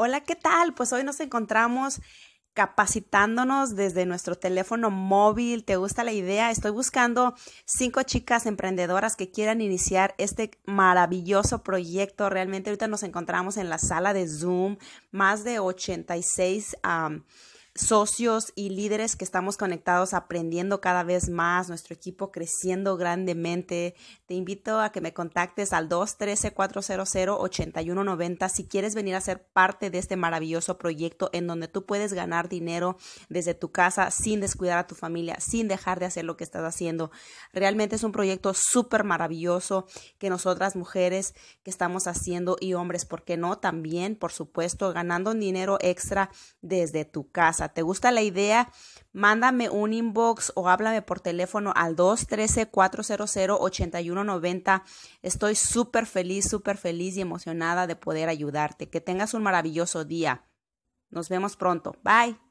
Hola, ¿qué tal? Pues hoy nos encontramos capacitándonos desde nuestro teléfono móvil. ¿Te gusta la idea? Estoy buscando cinco chicas emprendedoras que quieran iniciar este maravilloso proyecto. Realmente ahorita nos encontramos en la sala de Zoom, más de 86 seis socios y líderes que estamos conectados aprendiendo cada vez más, nuestro equipo creciendo grandemente. Te invito a que me contactes al 213-400-8190 si quieres venir a ser parte de este maravilloso proyecto en donde tú puedes ganar dinero desde tu casa sin descuidar a tu familia, sin dejar de hacer lo que estás haciendo. Realmente es un proyecto súper maravilloso que nosotras mujeres que estamos haciendo y hombres, ¿por qué no? También, por supuesto, ganando dinero extra desde tu casa ¿Te gusta la idea? Mándame un inbox o háblame por teléfono al 213-400-8190. Estoy súper feliz, súper feliz y emocionada de poder ayudarte. Que tengas un maravilloso día. Nos vemos pronto. Bye.